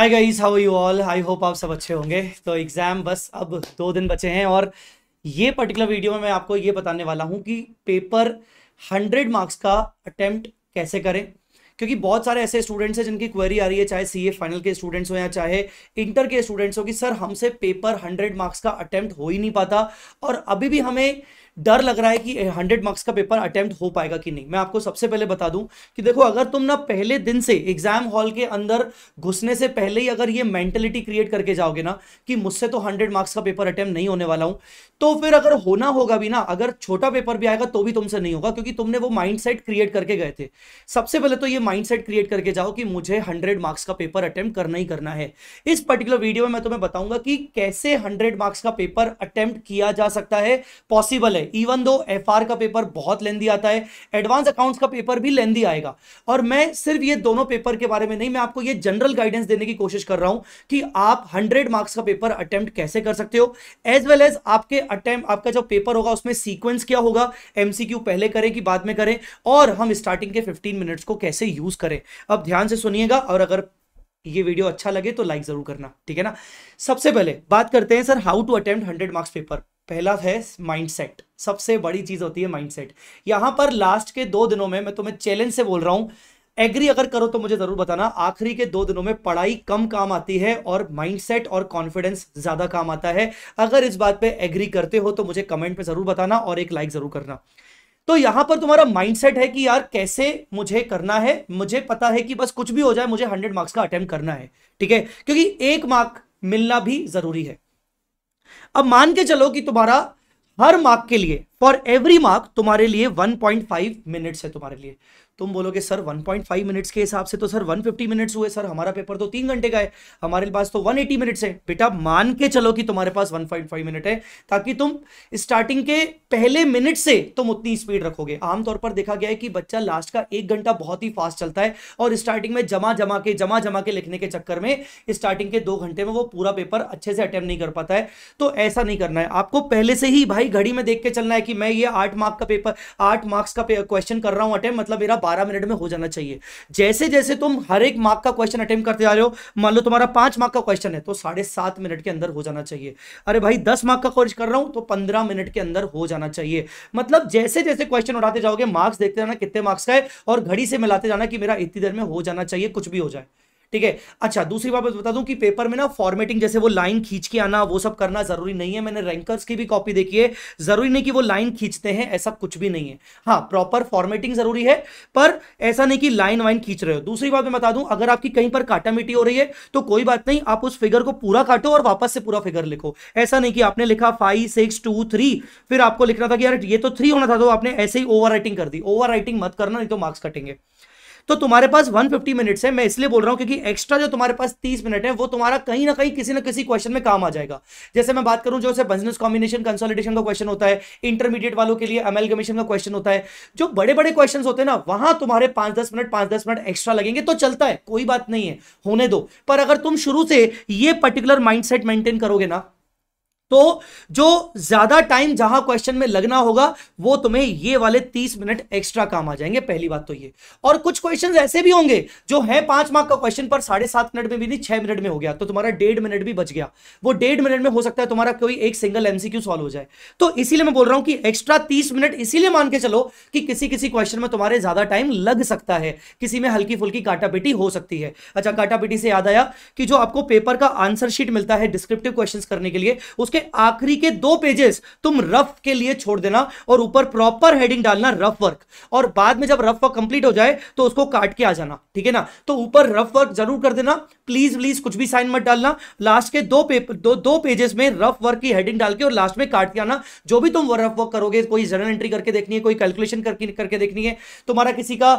hi guys how you all I hope आप सब अच्छे होंगे तो एग्ज़ाम बस अब दो दिन बचे हैं और ये पर्टिकुलर वीडियो में मैं आपको ये बताने वाला हूँ कि पेपर हंड्रेड मार्क्स का अटैम्प्ट कैसे करें क्योंकि बहुत सारे ऐसे स्टूडेंट्स हैं जिनकी क्वेरी आ रही है चाहे ए फाइनल के स्टूडेंट्स हो या चाहे इंटर के स्टूडेंट्स हो कि सर हमसे पेपर हंड्रेड मार्क्स का अटैम्प्ट हो ही नहीं पाता और अभी भी हमें डर लग रहा है कि हंड्रेड मार्क्स का पेपर अटेम्प्ट हो पाएगा कि नहीं मैं आपको सबसे पहले बता दूं कि देखो अगर तुम ना पहले दिन से एग्जाम हॉल के अंदर घुसने से पहले ही अगर ये मेंटेलिटी क्रिएट करके जाओगे ना कि मुझसे तो हंड्रेड मार्क्स का पेपर अटेम्प्ट नहीं होने वाला हूं तो फिर अगर होना होगा भी ना अगर छोटा पेपर भी आएगा तो भी तुमसे नहीं होगा क्योंकि तुमने वो माइंड क्रिएट करके गए थे सबसे पहले तो ये माइंड क्रिएट करके जाओ कि मुझे हंड्रेड मार्क्स का पेपर अटेम्प्ट करना ही करना है इस पर्टिकुलर वीडियो में मैं तुम्हें बताऊंगा कि कैसे हंड्रेड मार्क्स का पेपर अटेम्प्ट किया जा सकता है पॉसिबल है इवन दो एफ का पेपर बहुत लेंदी आता है एडवांस अकाउंट्स का पेपर भी लेंदी आएगा और मैं सिर्फ ये दोनों पेपर के बारे में नहीं मैं आपको ये जनरल गाइडेंस देने की कोशिश कर रहा हूं कि आप हंड्रेड मार्क्स का पेपर अटेम्प्ट कैसे कर सकते हो एज वेल एज आपके अटेम्प्ट आपका जो पेपर होगा उसमें सीक्वेंस क्या होगा एमसीक्यू पहले करें कि बाद में करें और हम स्टार्टिंग के फिफ्टीन मिनट्स को कैसे यूज करें अब ध्यान से सुनिएगा और अगर ये वीडियो अच्छा लगे तो लाइक जरूर करना ठीक है ना सबसे पहले बात करते हैं sir how to attempt hundred marks paper पहला है माइंडसेट सबसे बड़ी चीज होती है माइंडसेट यहां पर लास्ट के दो दिनों में मैं तुम्हें चैलेंज से बोल रहा हूं एग्री अगर करो तो मुझे जरूर बताना आखिरी के दो दिनों में पढ़ाई कम काम आती है और माइंडसेट और कॉन्फिडेंस ज्यादा काम आता है अगर इस बात पे एग्री करते हो तो मुझे कमेंट पे जरूर बताना और एक लाइक जरूर करना तो यहां पर तुम्हारा माइंडसेट है कि यार कैसे मुझे करना है मुझे पता है कि बस कुछ भी हो जाए मुझे हंड्रेड मार्क्स का अटेम्प्ट करना है ठीक है क्योंकि एक मार्क मिलना भी जरूरी है अब मान के चलो कि तुम्हारा हर मार्क के लिए फॉर एवरी मार्क तुम्हारे लिए 1.5 मिनट्स है तुम्हारे लिए तुम बोलोगे सर 1.5 मिनट्स के हिसाब से तो सर 150 मिनट्स हुए सर हमारा पेपर तो तीन घंटे का है हमारे पास तो 180 मिनट्स है बेटा मान के चलो कि तुम्हारे पास 1.5 मिनट है ताकि तुम स्टार्टिंग के पहले मिनट से तुम उतनी स्पीड रखोगे आमतौर पर देखा गया है कि बच्चा लास्ट का एक घंटा बहुत ही फास्ट चलता है और स्टार्टिंग में जमा जमा के जमा जमा के लिखने के चक्कर में स्टार्टिंग के दो घंटे में वो पूरा पेपर अच्छे से अटैम्प्ट नहीं कर पाता है तो ऐसा नहीं करना है आपको पहले से ही भाई घड़ी में देख के चलना है कि मैं ये आठ मार्क का पेपर आठ मार्क्स का क्वेश्चन कर रहा हूँ अटैम्प मतलब मेरा बारह मिनट में हो जाना चाहिए जैसे जैसे तुम हर एक मार्क का क्वेश्चन अटेम्प करते जा रहे हो मान लो तुम्हारा पांच मार्क का क्वेश्चन है तो साढ़े सात मिनट के अंदर हो जाना चाहिए अरे भाई दस मार्क का कोर्स कर रहा हूं तो पंद्रह मिनट के अंदर हो जाना चाहिए मतलब जैसे जैसे क्वेश्चन उठाते जाओगे मार्क्स देखते जाना कितने मार्क्स का है और घड़ी से मिलाते जाना कि मेरा इतनी देर में हो जाना चाहिए कुछ भी हो जाए ठीक है अच्छा दूसरी बात बता दूं कि पेपर में ना फॉर्मेटिंग जैसे वो लाइन खींच के आना वो सब करना जरूरी नहीं है मैंने रैंकर्स की भी कॉपी देखी है जरूरी नहीं कि वो लाइन खींचते हैं ऐसा कुछ भी नहीं है हाँ प्रॉपर फॉर्मेटिंग जरूरी है पर ऐसा नहीं कि लाइन वाइन खींच रहे हो दूसरी बात मैं बता दूं अगर आपकी कहीं पर काटा मिट्टी हो रही है तो कोई बात नहीं आप उस फिगर को पूरा काटो और वापस से पूरा फिगर लिखो ऐसा नहीं कि आपने लिखा फाइव सिक्स टू थ्री फिर आपको लिखना था कि यार ये तो थ्री होना था तो आपने ऐसे ही ओवर कर दी ओवर मत करना नहीं तो मार्क्स कटेंगे तो तुम्हारे पास 150 मिनट्स है मैं इसलिए बोल रहा हूं क्योंकि एक्स्ट्रा जो तुम्हारे पास 30 मिनट है वो तुम्हारा कहीं ना कहीं किसी ना किसी क्वेश्चन में काम आ जाएगा जैसे मैं बात करूं जो बिजनेस कॉम्बिनेशन कंसोलिडेशन का क्वेश्चन होता है इंटरमीडिएट वालों के लिए अमेलगमेशन का क्वेश्चन होता है जो बड़े बड़े क्वेश्चन होते हैं ना वहां तुम्हारे पांच दस मिनट पांच दस मिनट एक्स्ट्रा लगेंगे तो चलता है कोई बात नहीं है होने दो पर अगर तुम शुरू से ये पर्टिकुलर माइंड मेंटेन करोगे ना तो जो ज्यादा टाइम जहां क्वेश्चन में लगना होगा वो तुम्हें ये वाले तीस मिनट एक्स्ट्रा काम आ जाएंगे पहली बात तो ये और कुछ क्वेश्चन ऐसे भी होंगे जो है पांच मार्क का क्वेश्चन पर साढ़े सात मिनट में भी नहीं छह मिनट में हो गया तो तुम्हारा डेढ़ मिनट भी बच गया वो डेढ़ मिनट में हो सकता है तुम्हारा कोई एक सिंगल एमसीक्यू सॉल्व हो जाए तो इसीलिए मैं बोल रहा हूं कि एक्स्ट्रा तीस मिनट इसीलिए मान के चलो कि किसी किसी क्वेश्चन में तुम्हारे ज्यादा टाइम लग सकता है किसी में हल्की फुल्की काटापीटी हो सकती है अच्छा काटापीटी से याद आया कि जो आपको पेपर का आंसर शीट मिलता है डिस्क्रिप्टिव क्वेश्चन करने के लिए उसके के आखिरी के दो पेजेस तुम रफ के लिए छोड़ देना और ऊपर प्रॉपर हेडिंग डालना रफ वर्क और बाद में जब रफ वर्क कंप्लीट हो जाए तो उसको काट के आ जाना ठीक है ना तो ऊपर रफ वर्क जरूर कर देना प्लीज प्लीज कुछ भी साइन मत डालना लास्ट के दो पेपर दो, दो पेजेस में रफ वर्क की हेडिंग डाल के और लास्ट में काट के आना जो भी तुम रफ वर्क करोगे कोई जर्नल एंट्री करके देखनी है कोई कैलकुलेशन करके करके देखनी है तुम्हारा किसी का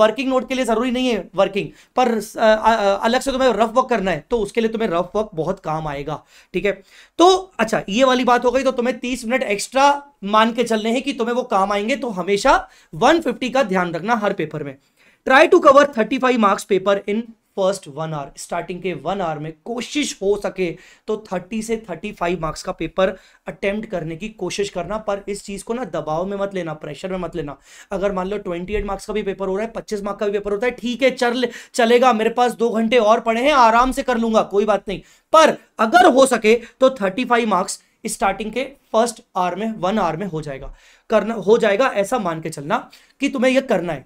वर्किंग नोट के लिए जरूरी नहीं है वर्किंग पर अलग से तुम्हें रफ वर्क करना है तो उसके लिए तुम्हें रफ वर्क बहुत काम आएगा ठीक है तो अच्छा ये वाली बात हो गई तो तुम्हें तीस मिनट एक्स्ट्रा मान के चलने हैं कि तुम्हें वो काम आएंगे तो हमेशा वन का ध्यान रखना हर पेपर में try to cover thirty marks paper in first one hour starting के वन आवर में कोशिश हो सके तो थर्टी से थर्टी फाइव मार्क्स का पेपर अटेम्प्ट करने की कोशिश करना पर इस चीज़ को ना दबाव में मत लेना प्रेशर में मत लेना अगर मान लो ट्वेंटी एट मार्क्स का भी पेपर हो रहा है पच्चीस मार्क्स का भी पेपर होता है ठीक है चल चलेगा मेरे पास दो घंटे और पड़े हैं आराम से कर लूंगा कोई बात नहीं पर अगर हो सके तो थर्टी मार्क्स स्टार्टिंग के फर्स्ट आर में वन आर में हो जाएगा करना हो जाएगा ऐसा मान के चलना कि तुम्हें यह करना है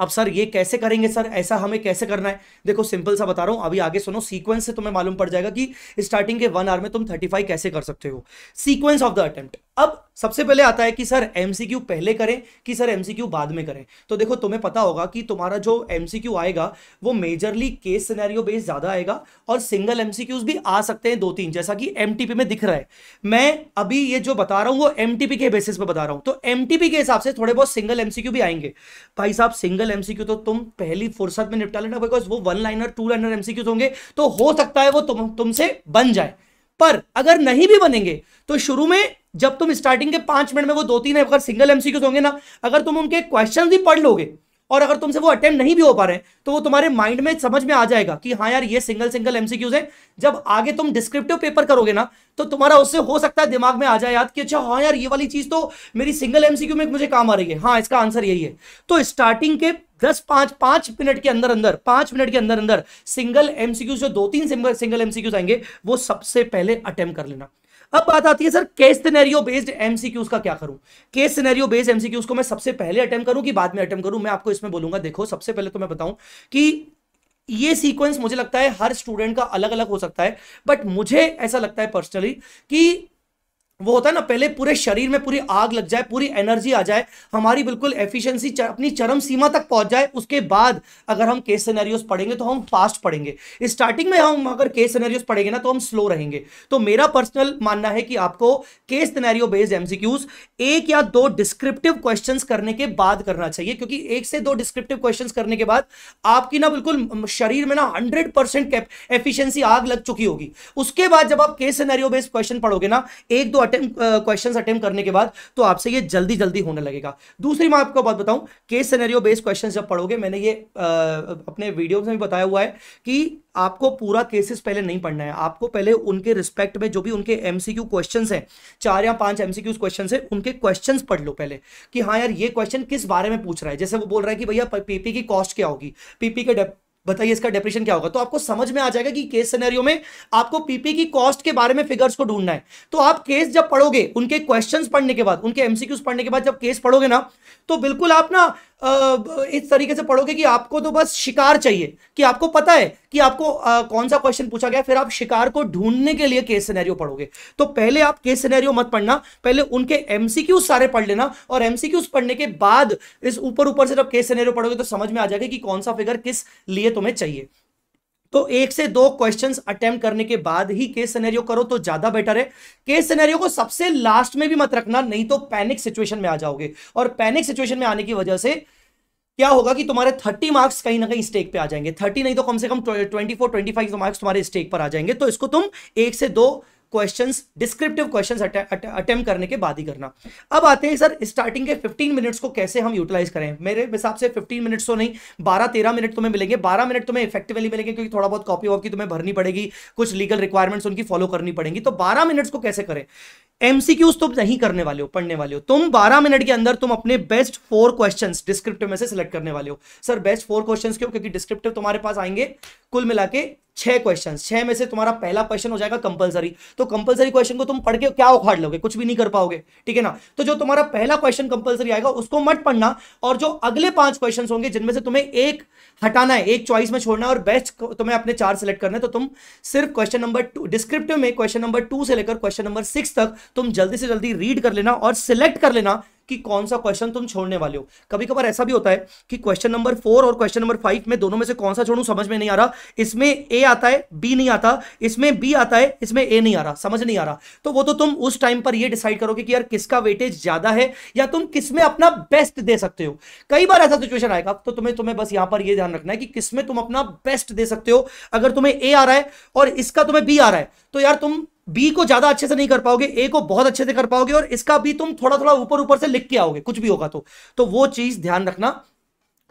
अब सर ये कैसे करेंगे सर ऐसा हमें कैसे करना है देखो सिंपल सा बता रहा हूँ अभी आगे सुनो सीक्वेंस से तुम्हें मालूम पड़ जाएगा कि स्टार्टिंग के वन आवर में तुम थर्टी फाइव कैसे कर सकते हो सीक्वेंस ऑफ द अटेम्प्ट अब सबसे पहले आता है कि सर एमसीक्यू पहले करें कि सर एमसीक्यू बाद में करें तो देखो तुम्हें पता होगा कि तुम्हारा जो एमसीक्यू आएगा वो मेजरली केस सिनेरियो बेस्ड ज़्यादा आएगा और सिंगल एमसीक्यूज भी आ सकते हैं दो तीन जैसा कि एमटीपी में दिख रहा है मैं अभी ये जो बता रहा हूँ वो एमटीपी के बेसिस पे बता रहा हूँ तो एम के हिसाब से थोड़े बहुत सिंगल एमसीक्यू भी आएंगे भाई साहब सिंगल एमसीक्यू तो तुम पहली फुर्सत में निपटा लेना बिकॉज वो one liner two liner MCQs होंगे तो हो सकता है वो तुम तुमसे बन जाए पर अगर नहीं भी बनेंगे तो शुरू में जब तुम स्टार्टिंग के पांच मिनट में वो दो तीन अगर सिंगल एमसीक्यूज होंगे ना अगर तुम उनके क्वेश्चन भी पढ़ लोगे और अगर तुमसे वो अटेम्प्ट नहीं भी हो पा रहे तो वो तुम्हारे माइंड में समझ में आ जाएगा कि हाँ यार ये सिंगल सिंगल एमसीक्यूज है जब आगे तुम डिस्क्रिप्टिव पेपर करोगे ना तो तुम्हारा उससे हो सकता है दिमाग में आ जाए याद कि अच्छा हाँ यार ये वाली चीज तो मेरी सिंगल एमसीक्यू में मुझे काम आ रही है हाँ इसका आंसर यही है तो स्टार्टिंग के दस पांच पांच मिनट के अंदर अंदर पांच मिनट के अंदर अंदर सिंगल एमसीक्यू जो दो तीन सिंगल एमसीक्यूज आएंगे वो सबसे पहले अटेम्प्ट कर लेना अब बात आती है sir case scenario based MCQs का क्या करूं केस सिनेरियो बेस्ड एमसीक्यूज को मैं सबसे पहले अटेम्प्ट करूं कि बाद में अटेम्प्ट करूं मैं आपको इसमें बोलूंगा देखो सबसे पहले तो मैं बताऊं कि ये सीक्वेंस मुझे लगता है हर स्टूडेंट का अलग अलग हो सकता है बट मुझे ऐसा लगता है पर्सनली कि वो होता है ना पहले पूरे शरीर में पूरी आग लग जाए पूरी एनर्जी आ जाए हमारी बिल्कुल एफिशिएंसी चर, अपनी चरम सीमा तक पहुंच जाए उसके बाद अगर हम केस सिनेरियोस पढ़ेंगे तो हम फास्ट पढ़ेंगे स्टार्टिंग में हम अगर केस सिनेरियोस पढ़ेंगे ना तो हम स्लो रहेंगे तो मेरा पर्सनल मानना है कि आपको केस सिनेरियो बेस्ड एमसीक्यूज एक या दो डिस्क्रिप्टिव क्वेश्चन करने के बाद करना चाहिए क्योंकि एक से दो डिस्क्रिप्टिव क्वेश्चन करने के बाद आपकी ना बिल्कुल शरीर में ना हंड्रेड परसेंट एफिशियंसी आग लग चुकी होगी उसके बाद जब आप केस सिनेरियो बेस्ड क्वेश्चन पढ़ोगे ना एक दो अटेम्प क्वेश्चन अटेम्प करने के बाद तो आपसे ये जल्दी जल्दी होने लगेगा दूसरी मैं आपको बात बताऊं केस सिनेरियो बेस्ड क्वेश्चन जब पढ़ोगे मैंने ये आ, uh, अपने वीडियो में भी बताया हुआ है कि आपको पूरा केसेस पहले नहीं पढ़ना है आपको पहले उनके रिस्पेक्ट में जो भी उनके एमसीक्यू क्वेश्चंस हैं चार या पांच एमसीक्यू क्वेश्चन हैं उनके क्वेश्चंस पढ़ लो पहले कि हाँ यार ये क्वेश्चन किस बारे में पूछ रहा है जैसे वो बोल रहा है कि भैया पीपी की कॉस्ट क्या होगी पीपी के बताइए इसका डेप्रेशन क्या होगा तो आपको समझ में आ जाएगा कि केस सिनेरियो में आपको पीपी की कॉस्ट के बारे में फिगर्स को ढूंढना है तो आप केस जब पढ़ोगे उनके क्वेश्चंस पढ़ने के बाद उनके एमसीक्यूज पढ़ने के बाद जब केस पढ़ोगे ना तो बिल्कुल आप ना इस तरीके से पढ़ोगे कि आपको तो बस शिकार चाहिए कि आपको पता है कि आपको आ, कौन सा क्वेश्चन पूछा गया फिर आप शिकार को ढूंढने के लिए केस सिनेरियो पढ़ोगे तो पहले आप केस सिनेरियो मत पढ़ना पहले उनके एमसीक्यू सारे पढ़ लेना और एमसीक्यूज पढ़ने के बाद इस ऊपर ऊपर से जब केस सिनेरियो पढ़ोगे तो समझ में आ जाएगा कि कौन सा फिगर किस लिए तुम्हें चाहिए तो एक से दो क्वेश्चंस अटेम्प्ट करने के बाद ही केस सिनेरियो करो तो ज्यादा बेटर है केस सिनेरियो को सबसे लास्ट में भी मत रखना नहीं तो पैनिक सिचुएशन में आ जाओगे और पैनिक सिचुएशन में आने की वजह से क्या होगा कि तुम्हारे थर्टी मार्क्स कहीं ना कहीं स्टेक पे आ जाएंगे थर्टी नहीं तो कम से कम twenty four twenty five marks तुम्हारे स्टेक पर आ जाएंगे तो इसको तुम एक से दो क्वेश्चंस डिस्क्रिप्टिव क्वेश्चंस अटेम्प्ट करने के बाद ही करना अब आते हैं सर स्टार्टिंग के 15 मिनट्स को कैसे हम यूटिलाइज करें मेरे हिसाब से 15 मिनट्स तो नहीं 12-13 मिनट तुम्हें मिलेंगे 12 मिनट तुम्हें इफेक्टिवली मिलेंगे क्योंकि थोड़ा बहुत कॉपी वॉपी तुम्हें भरनी पड़ेगी कुछ लीगल रिक्वायरमेंट्स उनकी फॉलो करनी पड़ेगी तो बारह मिनट्स को कैसे करें एमसीक्यूज तुम नहीं करने वाले हो पढ़ने वाले हो तुम 12 मिनट के अंदर तुम अपने बेस्ट फोर क्वेश्चंस डिस्क्रिप्टिव में से सिलेक्ट करने वाले हो सर बेस्ट फोर क्वेश्चंस क्यों क्योंकि डिस्क्रिप्टिव तुम्हारे पास आएंगे कुल मिला के छह क्वेश्चन छह में से तुम्हारा पहला क्वेश्चन हो जाएगा कंपलसरी तो कंपलसरी क्वेश्चन को तुम पढ़ के क्या उखाड़ लोगे कुछ भी नहीं कर पाओगे ठीक है ना तो जो तुम्हारा पहला क्वेश्चन कंपलसरी आएगा उसको मत पढ़ना और जो अगले पांच क्वेश्चन होंगे जिनमें से तुम्हें एक हटाना है एक चॉइस में छोड़ना है और बेस्ट तुम्हें अपने चार सेलेक्ट करना है तो तुम सिर्फ क्वेश्चन नंबर टू डिस्क्रिप्टिव में क्वेश्चन नंबर टू से लेकर क्वेश्चन नंबर सिक्स तक तुम जल्दी से जल्दी रीड कर लेना और सिलेक्ट कर लेना कि कौन सा क्वेश्चन तुम छोड़ने वाले हो कभी कभार ऐसा भी होता है कि क्वेश्चन नंबर फोर और क्वेश्चन नंबर फाइव में दोनों में से कौन सा छोड़ू समझ में नहीं आ रहा इसमें ए आता है बी नहीं आता इसमें बी आता है इसमें ए नहीं आ रहा समझ नहीं आ रहा तो वो तो तुम उस टाइम पर यह डिसाइड करोगे कि यार किसका वेटेज ज्यादा है या तुम किसमें अपना बेस्ट दे सकते हो कई बार ऐसा सिचुएशन आएगा तो तुम्हें तुम्हें बस यहां पर यह ध्यान रखना है कि किसमें तुम अपना बेस्ट दे सकते हो अगर तुम्हें ए आ रहा है और इसका तुम्हें बी आ रहा है तो यार तुम बी को ज्यादा अच्छे से नहीं कर पाओगे ए को बहुत अच्छे से कर पाओगे और इसका भी तुम थोड़ा थोड़ा ऊपर ऊपर से लिख के आओगे कुछ भी होगा तो तो वो चीज ध्यान रखना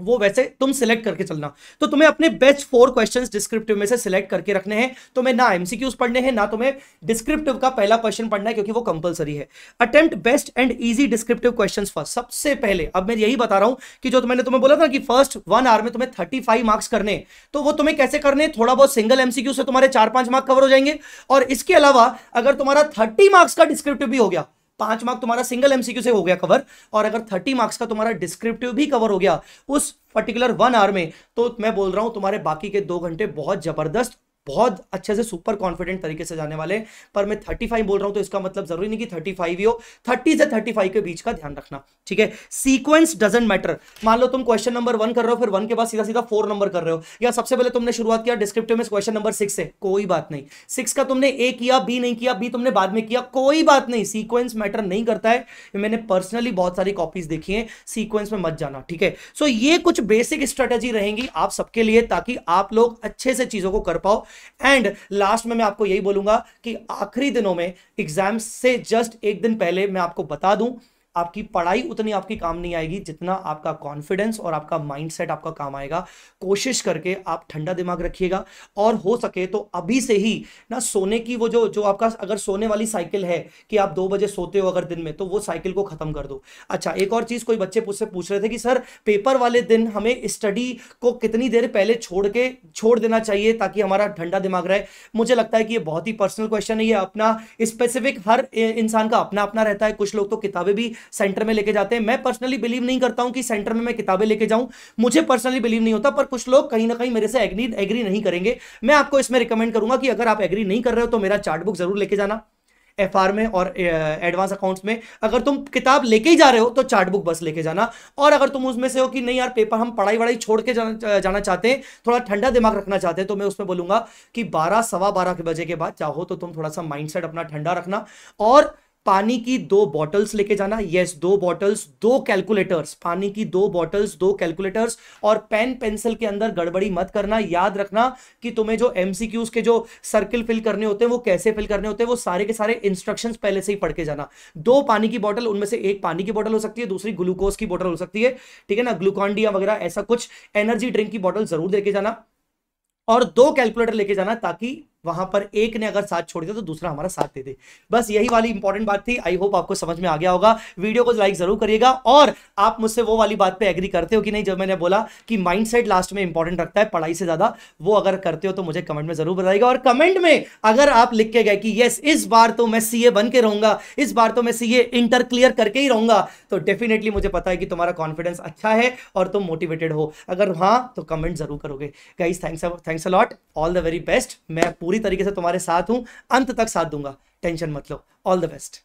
वो वैसे तुम सिलेक्ट करके चलना तो तुम्हें अपने बेस्ट फोर क्वेश्चंस डिस्क्रिप्टिव में से सिलेक्ट करके रखने हैं तुम्हें ना एमसीक्यूज पढ़ने हैं ना तुम्हें डिस्क्रिप्टिव का पहला क्वेश्चन पढ़ना है क्योंकि वो कंपलसरी है attempt best and easy descriptive question first सबसे पहले अब मैं यही बता रहा हूं कि जो मैंने तुम्हें बोला था कि फर्स्ट वन आवर में तुम्हें थर्टी मार्क्स करने तो वो तुम्हें कैसे करने थोड़ा बहुत सिंगल एमसीक्यू से तुम्हारे चार पांच मार्क्स कवर हो जाएंगे और इसके अलावा अगर तुम्हारा थर्टी मार्क्स का डिस्क्रिप्टिव भी हो गया पांच मार्क तुम्हारा सिंगल एमसीक्यू से हो गया कवर और अगर थर्टी मार्क्स का तुम्हारा डिस्क्रिप्टिव भी कवर हो गया उस पर्टिकुलर वन आवर में तो मैं बोल रहा हूं तुम्हारे बाकी के दो घंटे बहुत जबरदस्त बहुत अच्छे से सुपर कॉन्फिडेंट तरीके से जाने वाले हैं पर मैं थर्टी फाइव बोल रहा हूं तो इसका मतलब जरूरी नहीं कि थर्टी फाइव ही हो थर्टी से थर्टी फाइव के बीच का ध्यान रखना ठीक है सीक्वेंस डजेंट मैटर मान लो तुम क्वेश्चन नंबर वन कर रहे हो फिर वन के बाद सीधा सीधा फोर नंबर कर रहे हो या सबसे पहले तुमने शुरुआत किया डिस्क्रिप्टिव में क्वेश्चन नंबर सिक्स से कोई बात नहीं सिक्स का तुमने ए किया बी नहीं किया बी तुमने बाद में किया कोई बात नहीं सीक्वेंस मैटर नहीं करता है मैंने पर्सनली बहुत सारी कॉपीज देखी है सीक्वेंस में मत जाना ठीक है सो ये कुछ बेसिक स्ट्रेटेजी रहेंगी आप सबके लिए ताकि आप लोग अच्छे से चीजों को कर पाओ एंड लास्ट में मैं आपको यही बोलूंगा कि आखिरी दिनों में एग्जाम से जस्ट एक दिन पहले मैं आपको बता दूं आपकी पढ़ाई उतनी आपकी काम नहीं आएगी जितना आपका कॉन्फिडेंस और आपका माइंडसेट आपका काम आएगा कोशिश करके आप ठंडा दिमाग रखिएगा और हो सके तो अभी से ही ना सोने की वो जो जो आपका अगर सोने वाली साइकिल है कि आप दो बजे सोते हो अगर दिन में तो वो साइकिल को खत्म कर दो अच्छा एक और चीज़ कोई बच्चे मुझसे पूछ रहे थे कि सर पेपर वाले दिन हमें स्टडी को कितनी देर पहले छोड़ के छोड़ देना चाहिए ताकि हमारा ठंडा दिमाग रहे मुझे लगता है कि ये बहुत ही पर्सनल क्वेश्चन है ये अपना स्पेसिफिक हर इंसान का अपना अपना रहता है कुछ लोग तो किताबें भी सेंटर में लेके जाते हैं मैं पर्सनली बिलीव नहीं करता हूं कि सेंटर में मैं किताबें लेके जाऊं मुझे पर्सनली बिलीव नहीं होता पर कुछ लोग कहीं ना कहीं मेरे से एग्री एग्री नहीं करेंगे मैं आपको इसमें रिकमेंड करूंगा कि अगर आप एग्री नहीं कर रहे हो तो मेरा चार्ट बुक जरूर लेके जाना एफ में और एडवांस अकाउंट्स में अगर तुम किताब लेके ही जा रहे हो तो चार्ट बुक बस लेके जाना और अगर तुम उसमें से हो कि नहीं यार पेपर हम पढ़ाई वढ़ाई छोड़ के जाना जाना चाहते हैं थोड़ा ठंडा दिमाग रखना चाहते हैं तो मैं उसमें बोलूंगा कि बारह सवा बारह के बजे के बाद चाहो तो तुम थोड़ा सा माइंड अपना ठंडा रखना और पानी की दो बॉटल्स लेके जाना यस दो बॉटल्स दो कैलकुलेटर्स पानी की दो बॉटल्स दो कैलकुलेटर्स और पेन पेंसिल के अंदर गड़बड़ी मत करना याद रखना कि तुम्हें जो एमसीक्यूज के जो सर्किल फिल करने होते हैं वो कैसे फिल करने होते हैं वो सारे के सारे इंस्ट्रक्शंस पहले से ही पढ़ के जाना दो पानी की बॉटल उनमें से एक पानी की बॉटल हो सकती है दूसरी ग्लूकोज की बॉटल हो सकती है ठीक है ना ग्लूकॉन्डिया वगैरह ऐसा कुछ एनर्जी ड्रिंक की बॉटल जरूर लेके जाना और दो कैलकुलेटर लेके जाना ताकि वहां पर एक ने अगर साथ छोड़ दिया तो दूसरा हमारा साथ दे दे बस यही वाली इंपॉर्टेंट बात थी आई होप आपको समझ में आ गया होगा वीडियो को लाइक जरूर करिएगा और आप मुझसे वो वाली बात पे एग्री करते हो कि नहीं जब मैंने बोला कि माइंडसेट लास्ट में इंपॉर्टेंट रखता है पढ़ाई से ज्यादा वो अगर करते हो तो मुझे कमेंट में जरूर बताइएगा और कमेंट में अगर आप लिख के गए कि यस इस बार तो मैं सी बन के रहूंगा इस बार तो मैं सी इंटर क्लियर करके ही रहूंगा तो डेफिनेटली मुझे पता है कि तुम्हारा कॉन्फिडेंस अच्छा है और तुम मोटिवेटेड हो अगर हाँ तो कमेंट जरूर करोगे guys thanks thanks a lot all the very best मैं पूरा पूरी तरीके से तुम्हारे साथ हूं अंत तक साथ दूंगा टेंशन मत लो ऑल द बेस्ट